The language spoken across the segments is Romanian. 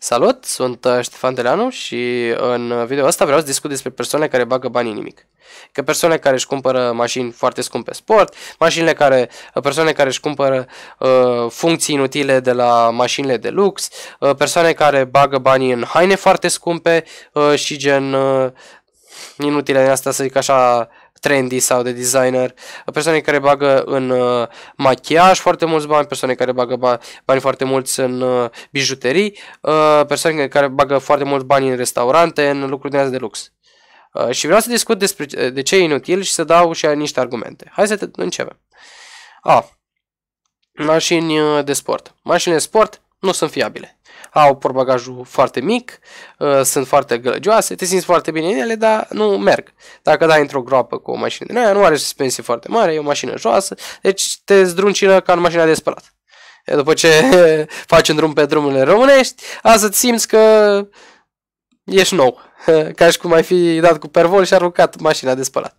Salut, sunt uh, Ștefan Teleanu și în uh, video asta vreau să discut despre persoane care bagă bani în nimic. Că persoane care își cumpără mașini foarte scumpe sport, mașinile care, uh, persoane care își cumpără uh, funcții inutile de la mașinile de lux, uh, persoane care bagă banii în haine foarte scumpe uh, și gen uh, inutile de asta să zic așa trendy sau de designer, persoane care bagă în uh, machiaj foarte mulți bani, persoane care bagă ba- bani foarte mulți în uh, bijuterii, uh, persoane care bagă foarte mulți bani în restaurante, în lucruri de, de lux. Uh, și vreau să discut despre de ce e inutil și să dau și niște argumente. Hai să te începem. A. Mașini uh, de sport. Mașini de sport nu sunt fiabile au portbagajul foarte mic, uh, sunt foarte gălăgioase, te simți foarte bine în ele, dar nu merg. Dacă dai într-o groapă cu o mașină din aia, nu are suspensie foarte mare, e o mașină joasă, deci te zdruncină ca în mașina de spălat. După ce faci un drum pe drumurile românești, asta să simți că ești nou, ca și cum ai fi dat cu pervol și aruncat mașina de spălat.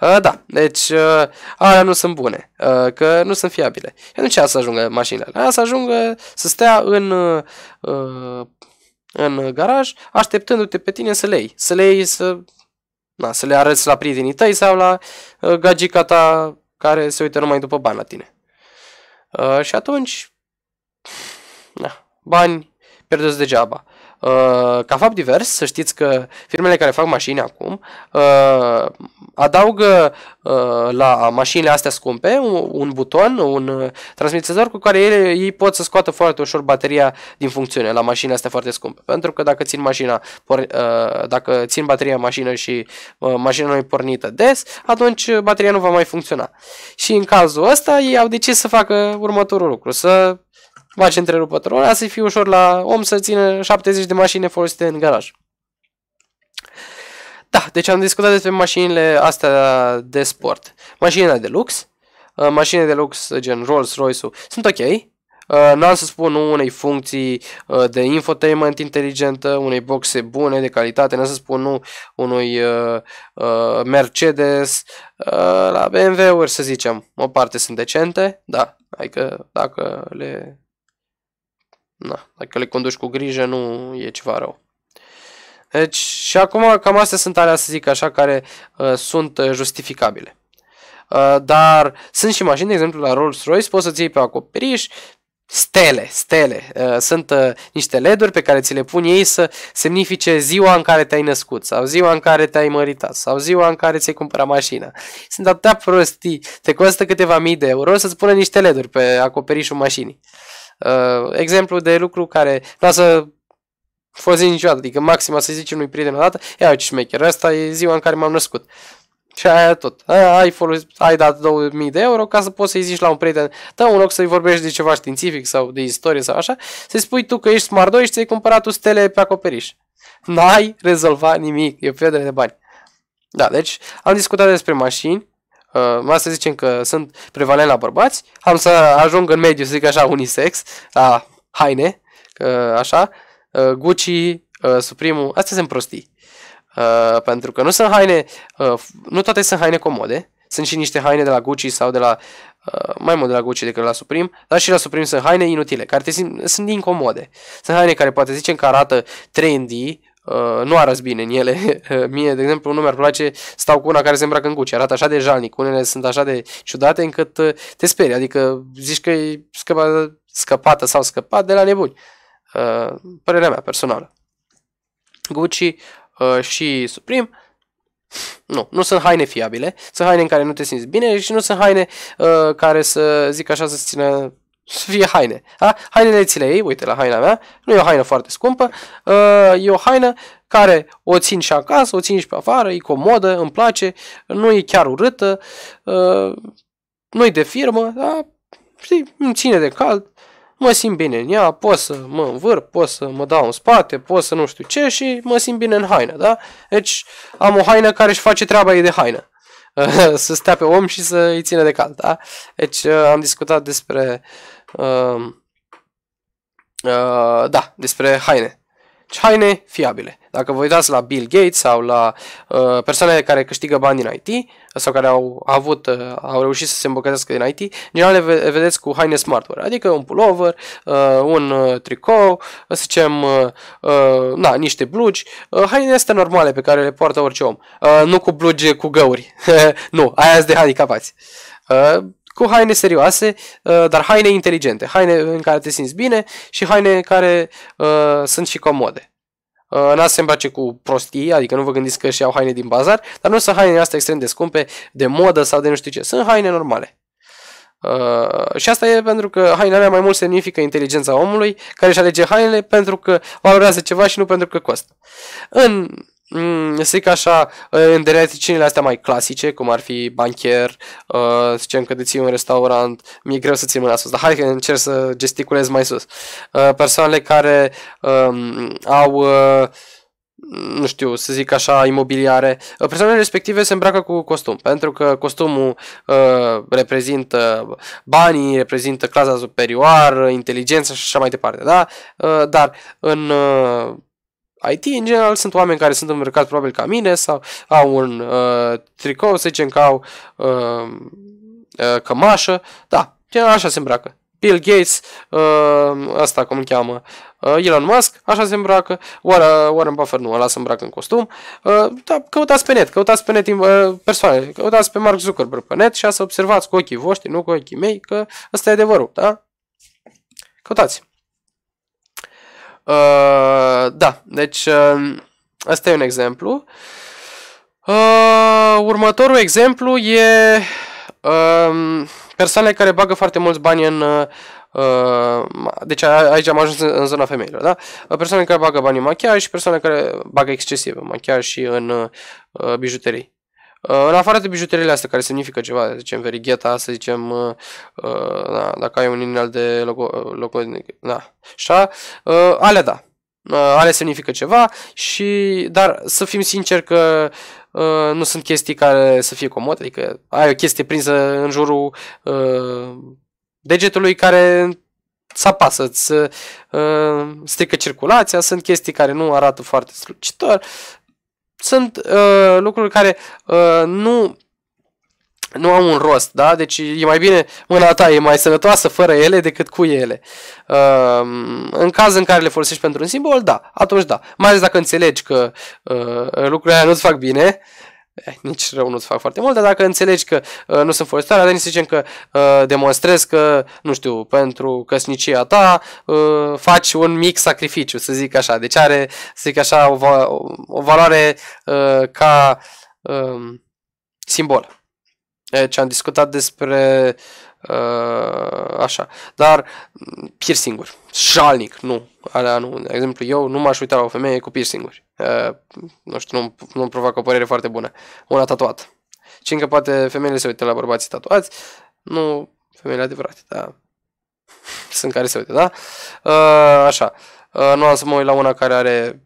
Uh, da, deci uh, alea nu sunt bune, uh, că nu sunt fiabile. nu ce să ajungă mașinile alea, aia să ajungă să stea în, uh, în garaj, așteptându-te pe tine să le iei, să le iei, să, na, să le arăți la prietenii tăi sau la uh, gagica ta care se uită numai după bani la tine. Uh, și atunci, na, bani pierduți degeaba. Uh, Uh, ca fapt divers, să știți că firmele care fac mașini acum uh, adaugă uh, la mașinile astea scumpe un buton, un transmisor cu care ei, ei pot să scoată foarte ușor bateria din funcțiune la mașinile astea foarte scumpe. Pentru că dacă țin mașina, dacă țin bateria în mașină și mașina nu e pornită des, atunci bateria nu va mai funcționa. Și în cazul ăsta ei au decis să facă următorul lucru, să faci întrerupător. Ori să fie ușor la om să țină 70 de mașini folosite în garaj. Da, deci am discutat despre mașinile astea de sport. Mașinile de lux, uh, mașinile de lux gen Rolls-Royce-ul sunt ok, uh, Nu am să spun unei funcții uh, de infotainment inteligentă, unei boxe bune, de calitate, Nu am să spun nu unui Mercedes, la BMW-uri să zicem, o parte sunt decente, da, adică dacă le na, dacă le conduci cu grijă, nu e ceva rău. Deci, și acum cam astea sunt alea, să zic așa, care uh, sunt uh, justificabile. Uh, dar sunt și mașini, de exemplu, la Rolls-Royce, poți să-ți iei pe acoperiș stele, stele. Uh, sunt uh, niște leduri pe care ți le pun ei să semnifice ziua în care te-ai născut sau ziua în care te-ai măritat sau ziua în care ți-ai cumpărat mașina. Sunt atâtea prostii, te costă câteva mii de euro să-ți pună niște leduri pe acoperișul mașinii. Uh, Uh, exemplu de lucru care lasă fost niciodată, adică maxima să zici unui prieten odată, ia ce șmecher, asta e ziua în care m-am născut. Și aia tot. ai, folos, ai dat 2000 de euro ca să poți să-i zici la un prieten, da, un loc să-i vorbești de ceva științific sau de istorie sau așa, să-i spui tu că ești smart 2 și ți-ai cumpărat tu stele pe acoperiș. N-ai rezolvat nimic, e pierdere de bani. Da, deci am discutat despre mașini, uh, să zicem că sunt prevalent la bărbați, am să ajung în mediu, să zic așa, unisex, la haine, uh, așa, uh, Gucci, uh, astea sunt prostii. Uh, pentru că nu sunt haine, uh, nu toate sunt haine comode, sunt și niște haine de la Gucci sau de la, uh, mai mult de la Gucci decât la Supreme, dar și la Supreme sunt haine inutile, care te simt, sunt incomode. Sunt haine care poate zicem că arată trendy, Uh, nu arăți bine în ele. Mie, de exemplu, nu mi-ar place stau cu una care se îmbracă în cuci. arată așa de jalnic, unele sunt așa de ciudate încât uh, te speri, adică zici că e scăpa, scăpată sau scăpat de la nebuni. Uh, părerea mea personală. Gucci uh, și Supreme nu, nu sunt haine fiabile, sunt haine în care nu te simți bine și nu sunt haine uh, care să zic așa să țină să fie haine. ha? Hainele ți le iei, uite la haina mea, nu e o haină foarte scumpă, ă, e o haină care o țin și acasă, o țin și pe afară, e comodă, îmi place, nu e chiar urâtă, ă, nu e de firmă, da? știi, îmi ține de cald, mă simt bine în ea, pot să mă învâr, pot să mă dau în spate, pot să nu știu ce și mă simt bine în haină, da? Deci am o haină care își face treaba ei de haină. să stea pe om și să îi ține de cald, da? Deci uh, am discutat despre, uh, uh, da, despre haine. Deci haine fiabile. Dacă vă uitați la Bill Gates sau la uh, persoanele care câștigă bani din IT, sau care au avut, uh, au reușit să se îmbogățească din IT, în general le vedeți cu haine smartware, adică un pullover, uh, un uh, tricou, să zicem, na, niște blugi, haine astea normale pe care le poartă orice om, nu cu blugi cu găuri, nu, aia de handicapați cu haine serioase, dar haine inteligente, haine în care te simți bine și haine care sunt și comode n se îmbrace cu prostii, adică nu vă gândiți că și iau haine din bazar, dar nu sunt haine astea extrem de scumpe, de modă sau de nu știu ce. Sunt haine normale. Uh, și asta e pentru că haina mea mai mult semnifică inteligența omului care își alege hainele pentru că valorează ceva și nu pentru că costă. În Mm, zic așa, eh, în dereticinile astea mai clasice, cum ar fi bancher, uh, zicem că deții un restaurant, mi-e greu să țin mâna sus, dar hai că încerc să gesticulez mai sus. Uh, persoanele care um, au uh, nu știu, să zic așa, imobiliare, persoanele respective se îmbracă cu costum, pentru că costumul uh, reprezintă banii, reprezintă clasa superioară, inteligența și așa mai departe, da? Uh, dar în uh, IT, în general, sunt oameni care sunt îmbrăcați probabil ca mine sau au un uh, tricou, să zicem că au uh, uh, cămașă. Da, general așa se îmbracă. Bill Gates, uh, asta cum îl cheamă, uh, Elon Musk, așa se îmbracă, Warren, uh, Warren Buffett nu, ăla se îmbracă în costum. Uh, da, căutați pe net, căutați pe net uh, persoane, căutați pe Mark Zuckerberg pe net și să observați cu ochii voștri, nu cu ochii mei, că ăsta e adevărul, da? Căutați. Uh, da, deci uh, asta e un exemplu. Uh, următorul exemplu e uh, um, persoane care bagă foarte mulți bani în... Uh, deci aici am ajuns în zona femeilor, da? Persoane care bagă bani în machiaj și persoane care bagă excesiv în machiaj și în uh, bijuterii. Uh, în afară de bijuteriile astea care semnifică ceva, să zicem verigheta, să zicem, uh, uh na, dacă ai un inel de logo, uh, logo na, așa, uh, alea da, uh, alea semnifică ceva, și, dar să fim sinceri că uh, nu sunt chestii care să fie comode, adică ai o chestie prinsă în jurul uh, degetului care să apasă, îți uh, strică circulația, sunt chestii care nu arată foarte strălucitor, sunt uh, lucruri care uh, nu nu au un rost, da? Deci e mai bine mâna ta e mai sănătoasă fără ele decât cu ele. Uh, în caz în care le folosești pentru un simbol, da, atunci da. Mai ales dacă înțelegi că uh, lucrurile aia nu-ți fac bine, eh, nici rău nu-ți fac foarte mult, dar dacă înțelegi că uh, nu sunt folositoare, atunci să zicem că uh, demonstrezi că, nu știu, pentru căsnicia ta uh, faci un mic sacrificiu, să zic așa. Deci are, să zic așa, o, o valoare uh, ca uh, simbol. Deci am discutat despre uh, așa, dar piercing-uri, șalnic, nu, alea nu, de exemplu eu nu m-aș uita la o femeie cu piercing-uri nu știu, nu, nu provoacă o părere foarte bună, una tatuat Și încă poate femeile se uită la bărbații tatuați, nu femeile adevărate, da. Sunt care se uită, da? Uh, așa. Uh, nu am să mă uit la una care are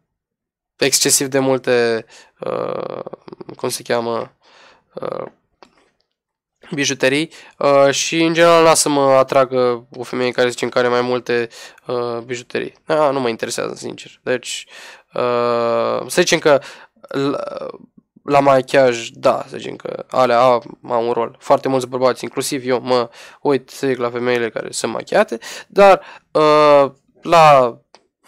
excesiv de multe, uh, cum se cheamă, bijuterii uh, și în general las să mă atragă o femeie care zice în care mai multe uh, bijuterii. Ah, nu mă interesează, sincer. Deci, să zicem că la machiaj, da, să zicem că alea au, au un rol. Foarte mulți bărbați, inclusiv eu, mă uit să zic la femeile care sunt machiate, dar uh, la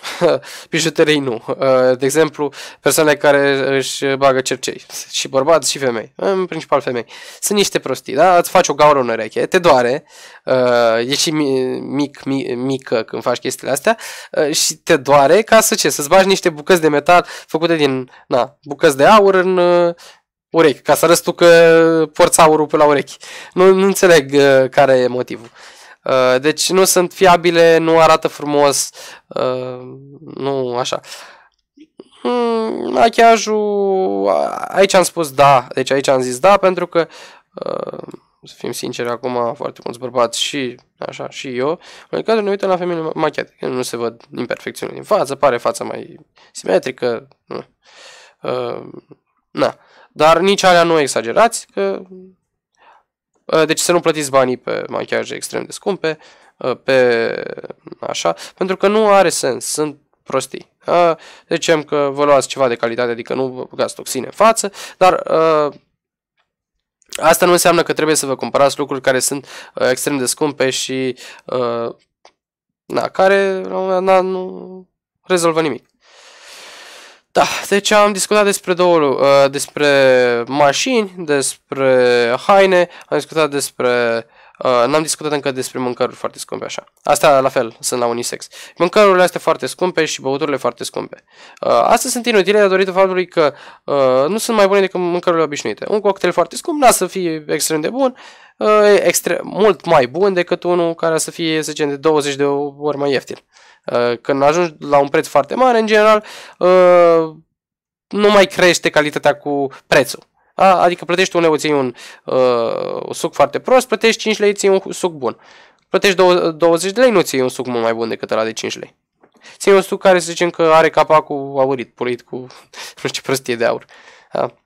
bijuterii nu. Uh, de exemplu, persoanele care își bagă cercei, și bărbați și femei, în principal femei. Sunt niște prostii, da? Îți faci o gaură în ureche, te doare, uh, e și mic, mic, mică când faci chestiile astea uh, și te doare ca să ce? Să-ți bagi niște bucăți de metal făcute din, na, bucăți de aur în urechi, ca să arăți tu că porți aurul pe la urechi. Nu, nu înțeleg care e motivul. Uh, deci nu sunt fiabile, nu arată frumos, uh, nu așa. Mm, machiajul, aici am spus da, deci aici am zis da pentru că uh, să fim sinceri, acum foarte mulți bărbați și așa, și eu, în cazul ne uităm la femeile machiate, nu se văd imperfecțiuni din față, pare fața mai simetrică, nu. Uh, na. Dar nici alea nu exagerați, că Uh, deci să nu plătiți banii pe machiaje extrem de scumpe, uh, pe așa, pentru că nu are sens, sunt prostii. Uh, zicem că vă luați ceva de calitate, adică nu vă băgați toxine în față, dar asta nu înseamnă că trebuie să vă cumpărați lucruri care sunt extrem de scumpe și na, care na, nu rezolvă nimic. Da, deci am discutat despre două uh, despre mașini, despre haine, am discutat despre Uh, n-am discutat încă despre mâncăruri foarte scumpe așa. Asta la fel, sunt la unisex. Mâncărurile astea foarte scumpe și băuturile foarte scumpe. Uh, astea sunt inutile datorită faptului că uh, nu sunt mai bune decât mâncărurile obișnuite. Un cocktail foarte scump n-a să fie extrem de bun, uh, extre- mult mai bun decât unul care să fie, să zicem, de 20 de ori mai ieftin. Uh, Uh, când ajungi la un preț foarte mare, în general, uh, nu mai crește calitatea cu prețul. adică plătești un leu, ții un uh, suc foarte prost, plătești 5 lei, ții un suc bun. Plătești 20 de lei, nu ții un suc mult mai bun decât ăla de 5 lei. Ții un suc care să zicem că are capacul aurit, pulit cu nu știu ce prostie de aur.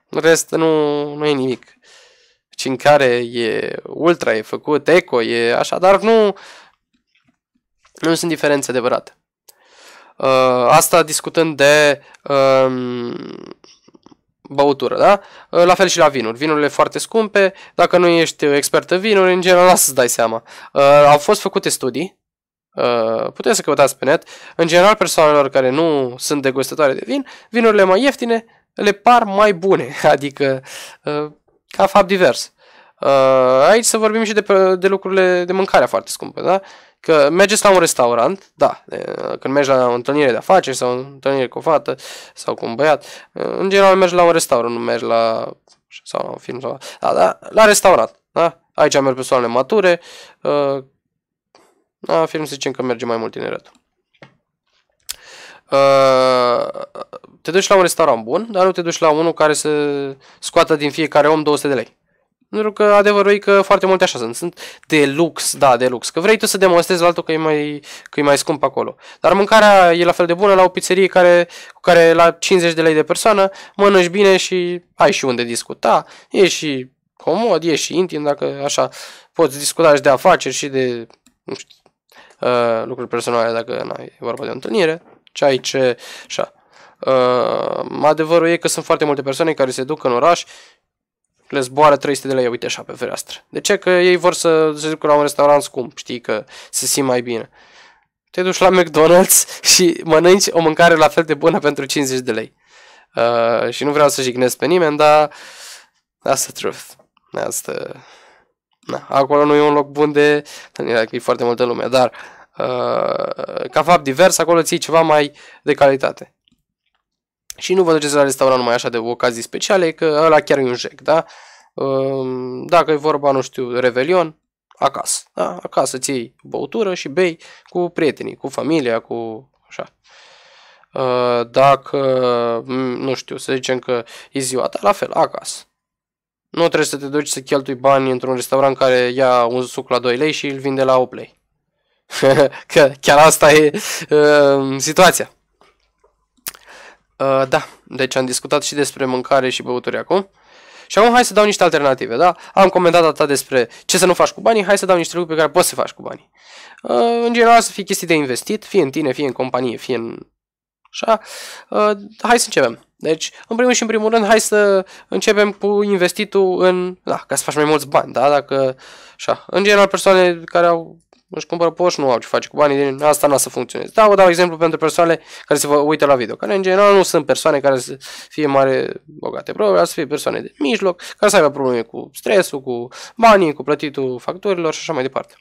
În rest nu, nu e nimic. Cincare e ultra, e făcut eco, e așa, dar nu, nu sunt diferențe adevărate. Uh, asta discutând de uh, băutură, da? Uh, la fel și la vinuri. Vinurile foarte scumpe, dacă nu ești expert în vinuri, în general să-ți dai seama. Uh, au fost făcute studii, uh, puteți să căutați pe net, în general persoanelor care nu sunt degustătoare de vin, vinurile mai ieftine le par mai bune, adică uh, ca fapt divers. Uh, aici să vorbim și de, de lucrurile de mâncare foarte scumpe, da? Uh, Că mergeți la un restaurant, da, când mergi la o întâlnire de afaceri sau o întâlnire cu o fată sau cu un băiat, în general mergi la un restaurant, nu mergi la, sau la un film, sau, da, da, la restaurant, da? Aici merg persoanele mature, la film să zicem că merge mai mult tineret. Uh, te duci la un restaurant bun, dar nu te duci la unul care să scoată din fiecare om 200 de lei. Pentru că adevărul e că foarte multe așa sunt. Sunt de lux, da, de lux. Că vrei tu să demonstrezi altul că e mai, că e mai scump acolo. Dar mâncarea e la fel de bună la o pizzerie care, cu care la 50 de lei de persoană mănânci bine și ai și unde discuta. E și comod, e și intim, dacă așa poți discuta și de afaceri și de nu știu, uh, lucruri personale dacă nu e vorba de o întâlnire. Ce ai ce, așa. Uh, adevărul e că sunt foarte multe persoane care se duc în oraș le zboară 300 de lei, uite așa pe fereastră. De ce? Că ei vor să se ducă la un restaurant scump, știi, că se simt mai bine. Te duci la McDonald's și mănânci o mâncare la fel de bună pentru 50 de lei. Uh, și nu vreau să jignesc pe nimeni, dar that's the truth. Asta... Na, acolo nu e un loc bun de... E foarte multă lume, dar uh, ca fapt divers, acolo ții ceva mai de calitate și nu vă duceți la restaurant numai așa de ocazii speciale, că ăla chiar e un jec, da? Ehm, dacă e vorba, nu știu, revelion, acasă, da? Acasă ți iei băutură și bei cu prietenii, cu familia, cu așa. Ehm, dacă, mm, nu știu, să zicem că e ziua ta, la fel, acasă. Nu trebuie să te duci să cheltui bani într-un restaurant care ia un suc la 2 lei și îl vinde la 8 lei. că chiar asta e uh, situația. Uh, da, deci am discutat și despre mâncare și băuturi acum. Și acum hai să dau niște alternative, da? Am comentat atât despre ce să nu faci cu banii, hai să dau niște lucruri pe care poți să faci cu banii. Uh, în general să fie chestii de investit, fie în tine, fie în companie, fie în... Așa? Uh, hai să începem. Deci, în primul și în primul rând, hai să începem cu investitul în... Da, ca să faci mai mulți bani, da? Dacă... Așa. În general, persoane care au își cumpără poși, nu au ce face cu banii din asta nu o să funcționeze. Da, vă dau exemplu pentru persoane care se uită la video, care în general nu sunt persoane care să fie mare bogate, probabil să fie persoane de mijloc, care să aibă probleme cu stresul, cu banii, cu plătitul facturilor și așa mai departe.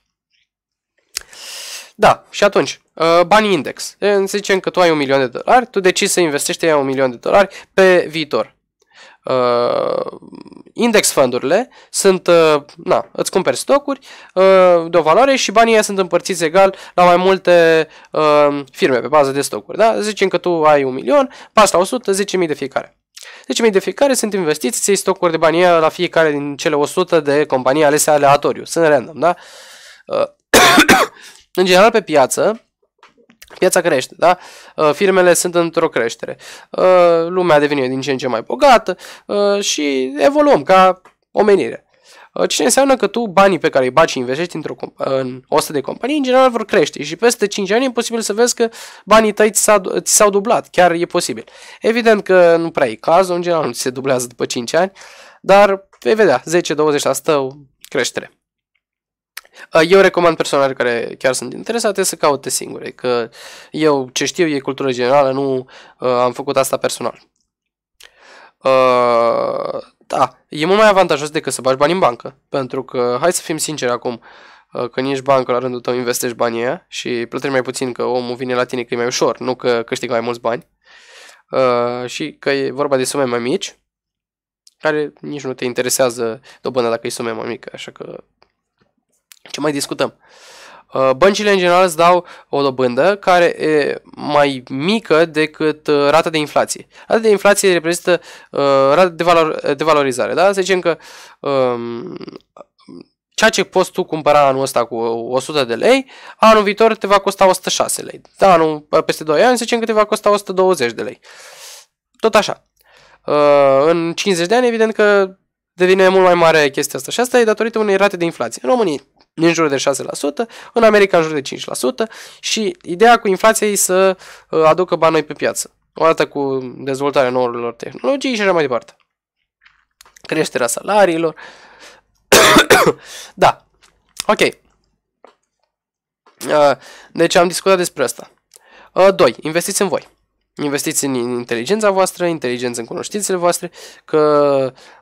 Da, și atunci, uh, banii index. Să zicem că tu ai un milion de dolari, tu decizi să investești un milion de dolari pe viitor. Uh, index fundurile sunt, uh, na, îți cumperi stocuri uh, de o valoare și banii ei sunt împărțiți egal la mai multe uh, firme pe bază de stocuri. Da? Zicem că tu ai un milion, pas la 100, 10.000 de fiecare. 10.000 de fiecare sunt investiți, ți stocuri de bani la fiecare din cele 100 de companii alese aleatoriu. Sunt random, da? Uh, în general, pe piață, Piața crește, da? Uh, Firmele sunt într-o creștere. Uh, lumea devine din ce în ce mai bogată uh, și evoluăm ca omenire. Ce înseamnă că tu banii pe care îi baci și investești într-o în 100 de companii, în general vor crește și peste 5 ani e posibil să vezi că banii tăi ți s-au, ți s-au dublat, chiar e posibil. Evident că nu prea e cazul, în general nu ți se dublează după 5 ani, dar vei vedea 10-20% creștere. Uh, eu recomand persoanelor care chiar sunt interesate să caute singure, că eu ce știu e cultură generală, nu uh, am făcut asta personal. Uh, da, e mult mai avantajos decât să bagi bani în bancă, pentru că, hai să fim sinceri acum, uh, când ești bancă, la rândul tău investești banii aia și plătești mai puțin că omul vine la tine că e mai ușor, nu că câștigă mai mulți bani. Uh, și că e vorba de sume mai mici, care nici nu te interesează dobândă dacă e sume mai mică, așa că ce mai discutăm? Uh, băncile în general îți dau o dobândă care e mai mică decât uh, rata de inflație. Rata de inflație reprezintă uh, rata de, valor, de valorizare. Da? Să zicem că um, ceea ce poți tu cumpăra anul ăsta cu 100 de lei, anul viitor te va costa 106 lei. Da, anul, uh, peste 2 ani, să zicem că te va costa 120 de lei. Tot așa. Uh, în 50 de ani, evident că devine mult mai mare chestia asta. Și asta e datorită unei rate de inflație. În România în jur de 6%, în America în jur de 5% și ideea cu inflația e să uh, aducă bani noi pe piață, odată cu dezvoltarea noilor tehnologii și așa mai departe. Creșterea salariilor. da, ok. Uh, deci am discutat despre asta. 2. Uh, Investiți în voi investiți în inteligența voastră, inteligență în cunoștințele voastre, că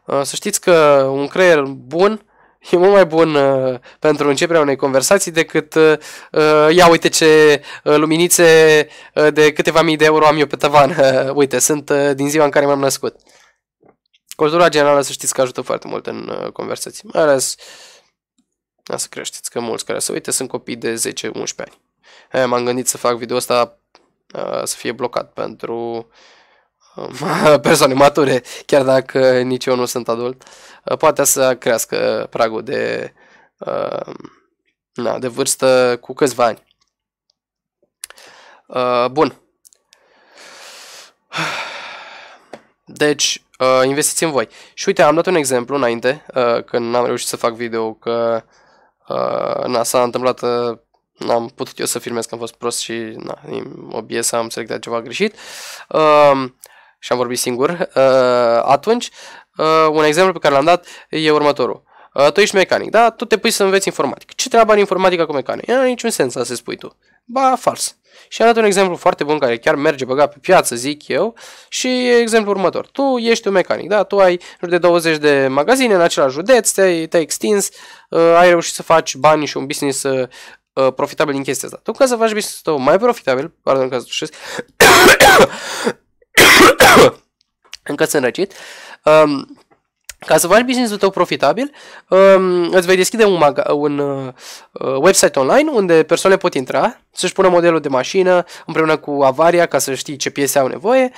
uh, să știți că un creier bun e mult mai bun uh, pentru începerea unei conversații decât uh, ia uite ce luminițe de câteva mii de euro am eu pe tavan. uite, sunt din ziua în care m-am născut. Cultura generală să știți că ajută foarte mult în conversații, mai ales să creșteți, că mulți care să uite sunt copii de 10-11 ani. M-am gândit să fac video asta Uh, să fie blocat pentru um, persoane mature, chiar dacă nici eu nu sunt adult, uh, poate să crească pragul de, uh, na, de vârstă cu câțiva ani. Bun. Deci, investiți în voi. Și uite, am dat un exemplu înainte, când n-am reușit să fac video, că na, s-a întâmplat N-am putut eu să filmez că am fost prost și na, să am selectat ceva greșit. Uh, și am vorbit singur. Uh, atunci, uh, un exemplu pe care l-am dat e următorul. Uh, tu ești mecanic, da? Tu te pui să înveți informatică. Ce treabă are informatica cu mecanic Nu niciun sens să se spui tu. Ba, fals. Și am dat un exemplu foarte bun care chiar merge băgat pe piață, zic eu, și e următor. Tu ești un mecanic, da? Tu ai de 20 de magazine în același județ, te-ai, te-ai extins, uh, ai reușit să faci bani și un business uh, uh, profitabil din chestia asta. Tu ca să faci business tău mai profitabil, pardon că să încă sunt răcit, um, ca să faci business-ul tău profitabil, um, îți vei deschide un, maga- un uh, uh, website online unde persoane pot intra, să-și pună modelul de mașină împreună cu avaria ca să știi ce piese au nevoie,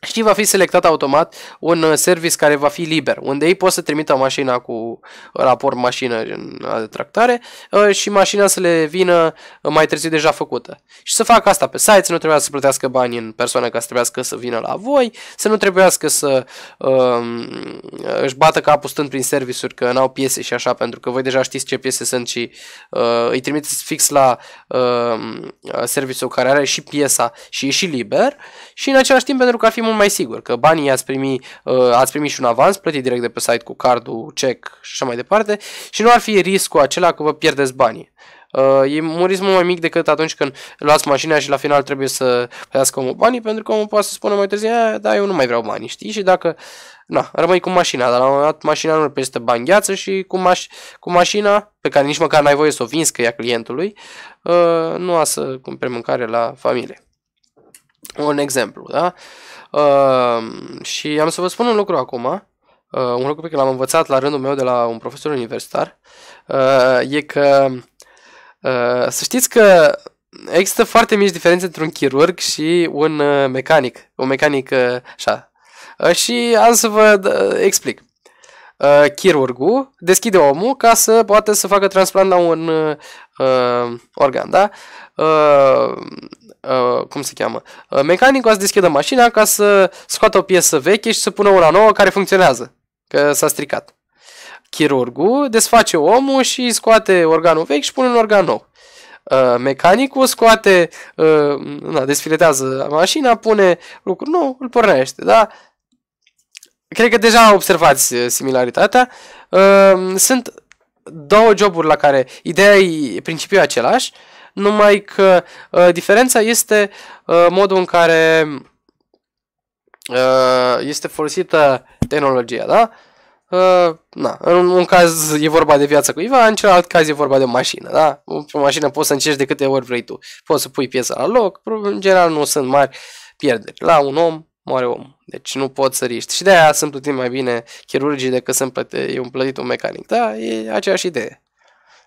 și va fi selectat automat un uh, service care va fi liber, unde ei pot să trimită mașina cu raport mașină în de tractare uh, și mașina să le vină uh, mai târziu deja făcută. Și să facă asta pe site, să nu trebuia să plătească bani în persoană ca să trebuiască să vină la voi, să nu trebuiască să um, își bată capul stând prin servisuri că n-au piese și așa, pentru că voi deja știți ce piese sunt și uh, îi trimiteți fix la uh, serviciul care are și piesa și e și liber și în același timp pentru că ar fi mult mult mai sigur, că banii ați primi, uh, ați primi și un avans plătit direct de pe site cu cardul, check și așa mai departe și nu ar fi riscul acela că vă pierdeți banii. Uh, e un risc mult mai mic decât atunci când luați mașina și la final trebuie să plătească omul banii, pentru că omul poate să spună mai târziu, da, eu nu mai vreau banii, știi? Și dacă, na, rămâi cu mașina, dar la un moment dat mașina nu reprezintă bani gheață și cu, maș- cu mașina, pe care nici măcar n-ai voie să o vinzi că ea clientului, uh, nu a să cumperi mâncare la familie. Un exemplu, da? Uh, Ehm, și am să vă spun un lucru acum, uh, un lucru pe care l-am învățat la rândul meu de la un profesor universitar, uh, e că uh, să știți că există foarte mici diferențe între un chirurg și un uh, mecanic, un mecanic uh, așa. Uh, și am să vă uh, explic. Uh, chirurgul deschide omul ca să poată să facă transplant la un uh, organ, da? Uh, Uh, cum se cheamă, uh, mecanicul a să deschidă mașina ca să scoată o piesă veche și să pună una nouă care funcționează, că s-a stricat. Chirurgul desface omul și scoate organul vechi și pune un organ nou. Uh, mecanicul scoate, uh, na, desfiletează mașina, pune lucruri nou, îl pornește, da? Cred că deja observați uh, similaritatea. Uh, sunt două joburi la care ideea e principiul același, uh, numai că uh, diferența este uh, modul în care uh, este folosită tehnologia, da? Uh, na, în un caz e vorba de viața cuiva, în celălalt caz e vorba de o mașină, da? o mașină poți să încerci de câte ori vrei tu. Poți să pui piesa la loc, în general nu sunt mari pierderi. La un om moare om. Deci nu poți să riști. Și de aia sunt plătit mai bine chirurgii decât sunt plătit, un plătit un mecanic. Da, e aceeași idee.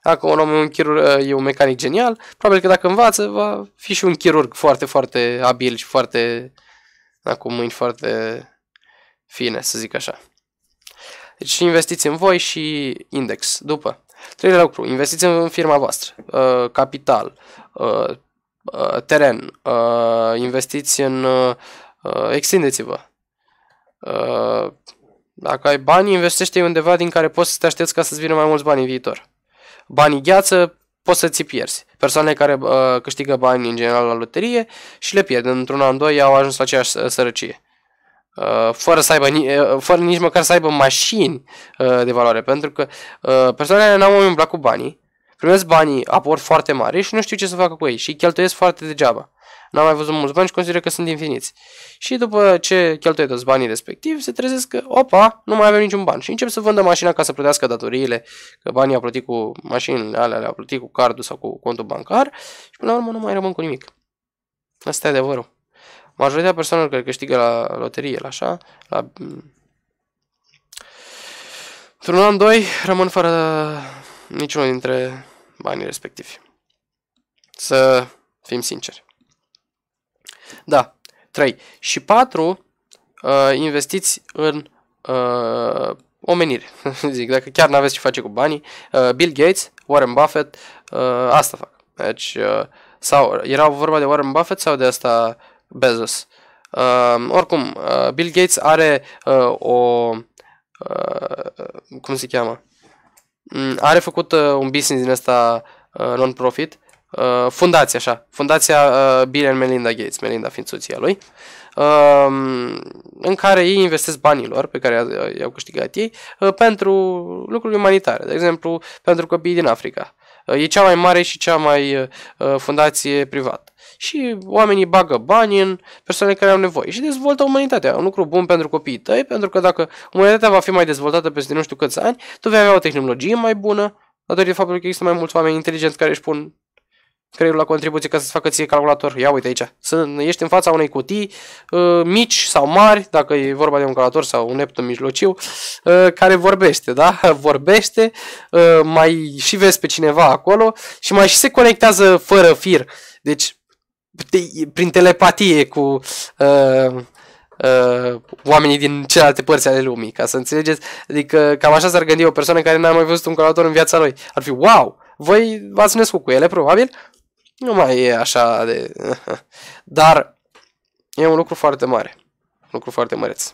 Dacă un om e un, chirurg, e un mecanic genial, probabil că dacă învață, va fi și un chirurg foarte, foarte abil și foarte, acum cu mâini foarte fine, să zic așa. Deci investiți în voi și index. După, treilea lucru, investiți în firma voastră, uh, capital, uh, uh, teren, uh, investiți în, uh, extindeți-vă. Uh, dacă ai bani, investește undeva din care poți să te aștepți ca să-ți vină mai mulți bani în viitor banii gheață, poți să ți pierzi. Persoanele care uh, câștigă bani în general la loterie și le pierd. Într-un an, doi au ajuns la aceeași sărăcie. Uh, fără, să aibă, uh, fără nici măcar să aibă mașini uh, de valoare, pentru că uh, persoanele n-au umblat cu banii, primesc banii aport foarte mari și nu știu ce să facă cu ei și îi cheltuiesc foarte degeaba n-am mai văzut mulți bani și consideră că sunt infiniți. Și după ce cheltuie toți banii respectivi, se trezesc că, opa, nu mai avem niciun ban. Și încep să vândă mașina ca să plătească datoriile, că banii au plătit cu mașinile alea, le-au plătit cu cardul sau cu contul bancar și până la urmă nu mai rămân cu nimic. Asta e adevărul. Majoritatea persoanelor care câștigă la loterie, la așa, la... Într-un an, doi, rămân fără niciunul dintre banii respectivi. Să fim sinceri. Da, 3. Și 4, uh, investiți în uh, omenire. Zic, dacă chiar n-aveți ce face cu banii, uh, Bill Gates, Warren Buffett, uh, asta fac. Deci, uh, sau era vorba de Warren Buffett sau de asta Bezos. Uh, oricum, uh, Bill Gates are uh, o... Uh, cum se cheamă? Mm, are făcut uh, un business din asta uh, non-profit Uh, fundația, așa, fundația uh, Bill and Melinda Gates, Melinda fiind soția lui, uh, în care ei investesc banii lor pe care i-au câștigat ei uh, pentru lucruri umanitare, de exemplu, pentru copiii din Africa. Uh, e cea mai mare și cea mai uh, fundație privată. Și oamenii bagă bani în persoanele care au nevoie și dezvoltă umanitatea. Un lucru bun pentru copiii tăi, pentru că dacă umanitatea va fi mai dezvoltată peste nu știu câți ani, tu vei avea o tehnologie mai bună, datorită faptului că există mai mulți oameni inteligenți care își pun creierul la contribuție ca să-ți facă ție calculator. Ia uite aici. Sunt, ești în fața unei cutii uh, mici sau mari, dacă e vorba de un calculator sau un laptop mijlociu, uh, care vorbește, da? Vorbește, uh, mai și vezi pe cineva acolo și mai și se conectează fără fir. Deci, de, prin telepatie cu uh, uh, oamenii din celelalte părți ale lumii, ca să înțelegeți. Adică cam așa s-ar gândi o persoană care n-a mai văzut un calculator în viața lui. Ar fi, wow, voi v-ați cu ele, probabil, nu mai e așa de... Dar e un lucru foarte mare. Un lucru foarte măreț.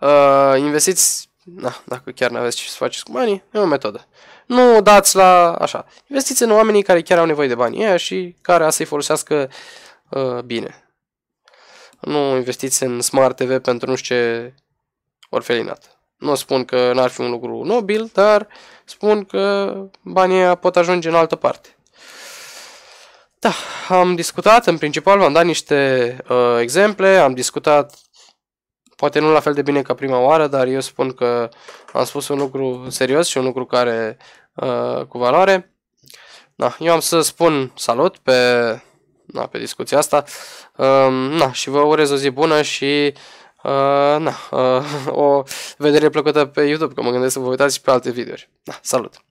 Uh, investiți... Na, dacă chiar nu aveți ce să faceți cu banii, e o metodă. Nu dați la... așa. Investiți în oamenii care chiar au nevoie de banii aia și care a să-i folosească uh, bine. Nu investiți în Smart TV pentru nu știu ce orfelinat. Nu spun că n-ar fi un lucru nobil, dar spun că banii pot ajunge în altă parte. Da, am discutat, în principal v-am dat niște uh, exemple, am discutat poate nu la fel de bine ca prima oară, dar eu spun că am spus un lucru serios și un lucru care uh, cu valoare. Da, eu am să spun salut pe, na, pe discuția asta uh, na, și vă urez o zi bună și uh, na, uh, o vedere plăcută pe YouTube, că mă gândesc să vă uitați și pe alte videouri. Da, salut!